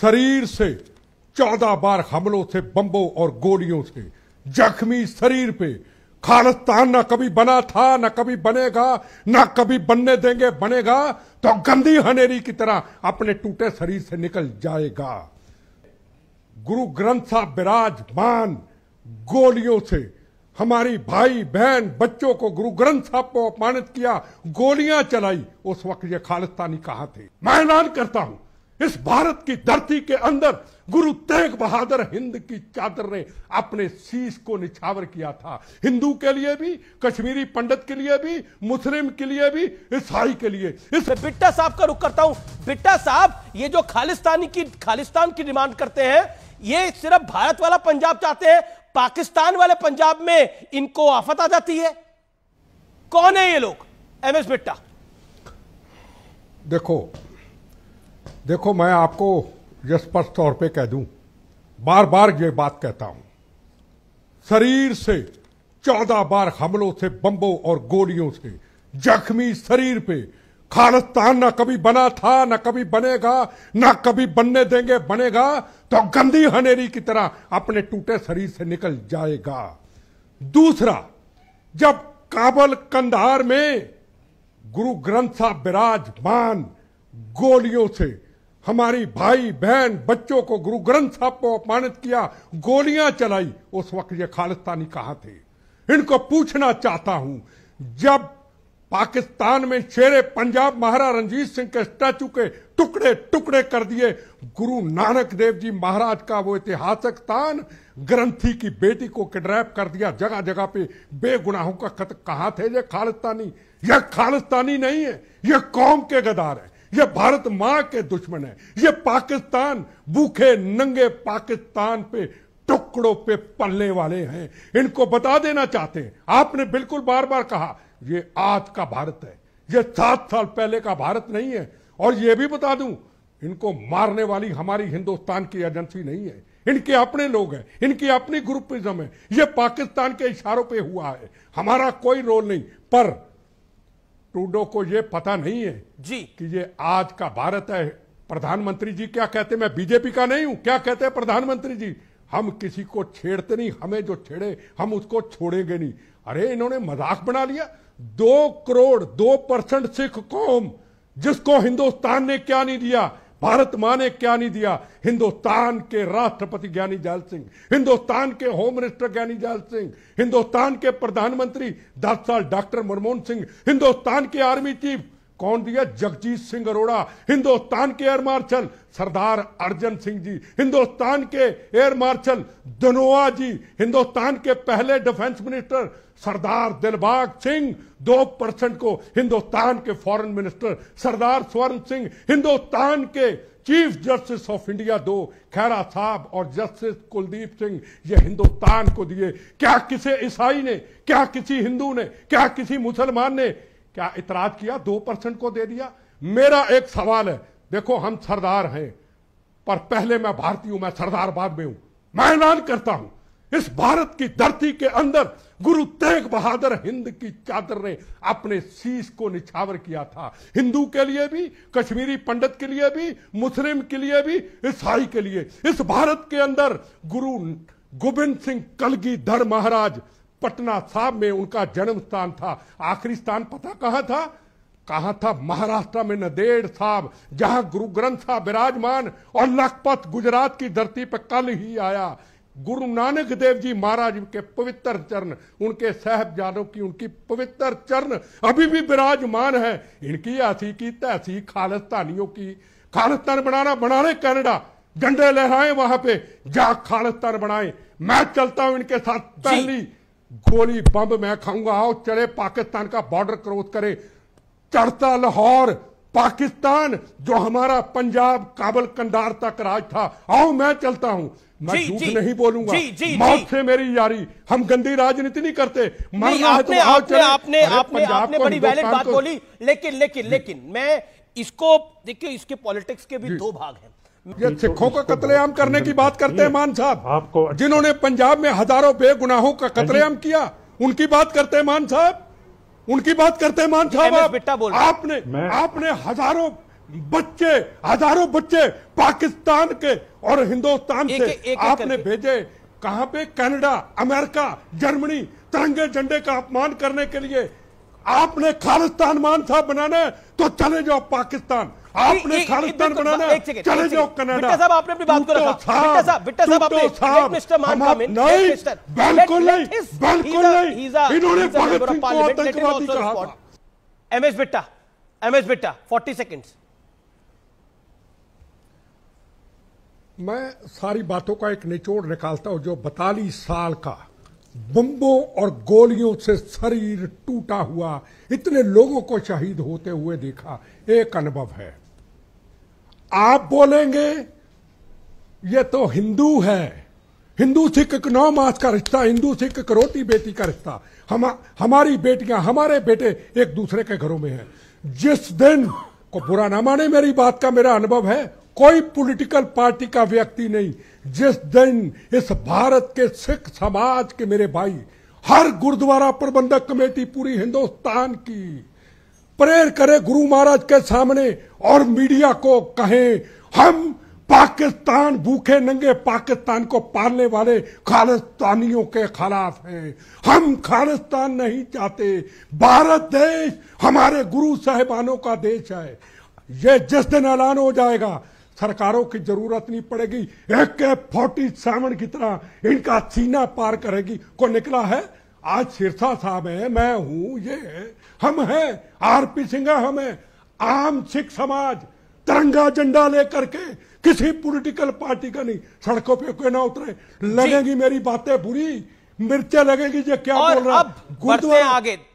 शरीर से चौदह बार हमलों से बम्बों और गोलियों से जख्मी शरीर पे खालिस्तान ना कभी बना था ना कभी बनेगा ना कभी बनने देंगे बनेगा तो गंदी हनेरी की तरह अपने टूटे शरीर से निकल जाएगा गुरु ग्रंथ साहब विराजमान गोलियों से हमारी भाई बहन बच्चों को गुरु ग्रंथ साहब को अपमानित किया गोलियां चलाई उस वक्त ये खालिस्तानी कहा थे मैं ऐलान करता हूं इस भारत की धरती के अंदर गुरु तेग बहादुर हिंद की चादर ने अपने शीश को निछावर किया था हिंदू के लिए भी कश्मीरी पंडित के लिए भी मुस्लिम के लिए भी ईसाई के लिए इस बिट्टा साहब का रुख करता हूं बिट्टा साहब ये जो खालिस्तानी की खालिस्तान की डिमांड करते हैं ये सिर्फ भारत वाला पंजाब चाहते हैं पाकिस्तान वाले पंजाब में इनको आफत आ जाती है कौन है ये लोग एम एस बिट्टा देखो देखो मैं आपको यह स्पष्ट तौर पे कह दूं बार बार ये बात कहता हूं शरीर से चौदह बार हमलों से बम्बों और गोलियों से जख्मी शरीर पे खालिस्तान ना कभी बना था ना कभी बनेगा ना कभी बनने देंगे बनेगा तो गंदी हनेरी की तरह अपने टूटे शरीर से निकल जाएगा दूसरा जब काबल कंधार में गुरु ग्रंथ साहब विराजमान गोलियों से हमारी भाई बहन बच्चों को गुरु ग्रंथ साहब को अपमानित किया गोलियां चलाई उस वक्त ये खालिस्तानी कहा थे इनको पूछना चाहता हूं जब पाकिस्तान में शेरे पंजाब महाराज रंजीत सिंह के स्टैचू के टुकड़े टुकड़े कर दिए गुरु नानक देव जी महाराज का वो ऐतिहासिक स्थान ग्रंथी की बेटी को किडनैप कर दिया जगह जगह पे बेगुनाहों का कत कहा थे ये खालिस्तानी यह खालिस्तानी नहीं है यह कौम के गदार है ये भारत मां के दुश्मन है ये पाकिस्तान भूखे नंगे पाकिस्तान पे टुकड़ों पे पलने वाले हैं इनको बता देना चाहते हैं आपने बिल्कुल बार बार कहा ये आज का भारत है ये सात साल पहले का भारत नहीं है और ये भी बता दूं इनको मारने वाली हमारी हिंदुस्तान की एजेंसी नहीं है इनके अपने लोग हैं इनकी अपनी ग्रुपिज्म है ये पाकिस्तान के इशारों पे हुआ है हमारा कोई रोल नहीं पर टूडो को ये पता नहीं है जी कि ये आज का भारत है प्रधानमंत्री जी क्या कहते मैं बीजेपी का नहीं हूं क्या कहते हैं प्रधानमंत्री जी हम किसी को छेड़ते नहीं हमें जो छेड़े हम उसको छोड़ेंगे नहीं अरे इन्होंने मजाक बना लिया दो करोड़ दो परसेंट सिख कौम जिसको हिंदुस्तान ने क्या नहीं दिया भारत माँ ने क्या नहीं दिया हिंदुस्तान के राष्ट्रपति ज्ञानी जाल सिंह हिंदुस्तान के होम मिनिस्टर ज्ञानी जाल सिंह हिंदुस्तान के प्रधानमंत्री दस साल डॉक्टर मनमोहन सिंह हिंदुस्तान के आर्मी चीफ कौन दिया जगजीत सिंह अरोड़ा हिंदुस्तान के एयर मार्शल सरदार अर्जन सिंह जी हिंदुस्तान के एयर मार्शल धनोआ जी हिंदुस्तान के पहले डिफेंस मिनिस्टर सरदार दिलबाग सिंह दो परसेंट को हिंदुस्तान के फॉरेन मिनिस्टर सरदार स्वर्ण सिंह हिंदुस्तान के चीफ जस्टिस ऑफ इंडिया दो खैरा साहब और जस्टिस कुलदीप सिंह ये हिंदुस्तान को दिए क्या किसी ईसाई ने क्या किसी हिंदू ने क्या किसी मुसलमान ने क्या इतराज किया दो परसेंट को दे दिया मेरा एक सवाल है देखो हम सरदार हैं पर पहले मैं भारतीय हूं मैं सरदार बाद में हूं मैं ऐलान करता हूं इस भारत की धरती के अंदर गुरु तेग बहादुर हिंद की चादर ने अपने शीश को निछावर किया था हिंदू के लिए भी कश्मीरी पंडित के लिए भी मुस्लिम के लिए भी ईसाई के लिए इस भारत के अंदर गुरु गोविंद सिंह कलगीधर महाराज पटना साहब में उनका जन्म स्थान था आखिरी स्थान पता कहां था कहा था महाराष्ट्र में नदेड़ साहब जहां गुरु ग्रंथ साहब विराजमान और लखपत गुजरात की धरती पर कल ही आया गुरु नानक देव जी महाराज के पवित्र चरण उनके साहबजादों की उनकी पवित्र चरण अभी भी विराजमान है इनकी ऐसी की तैसी खालिस्तानियों की खालिस्तान बनाना बनाने कैनेडा झंडे लहराए वहां पे जा खालिस्तान बनाए मैं चलता हूं इनके साथ पहली गोली बम मैं खाऊंगा आओ चले पाकिस्तान का बॉर्डर क्रॉस करें चढ़ता लाहौर पाकिस्तान जो हमारा पंजाब काबल कंडार तक राज था आओ मैं चलता हूं मैं झूठ नहीं बोलूंगा जी, जी, मौत से मेरी यारी हम गंदी राजनीति नहीं करते मरना है तो आपने, आपने, आपने, आपने, आपने बड़ी वैलिड बात बोली लेकिन लेकिन लेकिन मैं इसको देखिए इसके पॉलिटिक्स के भी दो भाग हैं ये तो सिखों का कतलेआम करने की बात करते हैं मान साहब आपको अच्छा- जिन्होंने पंजाब में हजारों बेगुनाहों का हाँ कतलेआम किया उनकी बात करते हैं मान साहब उनकी बात करते हैं मान साहब आप, बोल आपने आपने हजारों बच्चे हजारों बच्चे पाकिस्तान के और हिंदुस्तान से एक, एक आपने भेजे कहां पे कनाडा अमेरिका जर्मनी तिरंगे झंडे का अपमान करने के लिए आपने खालिस्तान मान साहब बनाना तो चले जाओ पाकिस्तान आपने खालिस्तान बनाना चले जाओ कनाडा साहब आपने अपनी बात को रखा बिट्टा साहब नहीं बिल्कुल नहीं बिल्कुल नहीं M S Bitta M S Bitta forty second मैं सारी बातों का एक निचोड़ निकालता हूं जो बतालीस साल का बम्बों और गोलियों से शरीर टूटा हुआ इतने लोगों को शहीद होते हुए देखा एक अनुभव है आप बोलेंगे ये तो हिंदू है हिंदू सिख एक नौ मास का रिश्ता हिंदू सिख एक रोटी बेटी का रिश्ता हम हमारी बेटियां हमारे बेटे एक दूसरे के घरों में हैं जिस दिन को बुरा ना माने मेरी बात का मेरा अनुभव है कोई पॉलिटिकल पार्टी का व्यक्ति नहीं जिस दिन इस भारत के सिख समाज के मेरे भाई हर गुरुद्वारा प्रबंधक कमेटी पूरी हिंदुस्तान की प्रेर करे गुरु महाराज के सामने और मीडिया को कहें हम पाकिस्तान भूखे नंगे पाकिस्तान को पालने वाले खालिस्तानियों के खिलाफ हैं हम खालिस्तान नहीं चाहते भारत देश हमारे गुरु साहबानों का देश है ये जिस दिन ऐलान हो जाएगा सरकारों की जरूरत नहीं पड़ेगी एक के फोर्टी सेवन की तरह इनका सीना पार करेगी को निकला है आज सिरसा साहब है मैं हूं ये हम हैं आर पी सिंह है आम सिख समाज तिरंगा झंडा लेकर के किसी पॉलिटिकल पार्टी का नहीं सड़कों पे कोई ना उतरे लगेगी मेरी बातें बुरी मिर्चे लगेगी जो क्या बोल रहा गुरुद्वारा आगे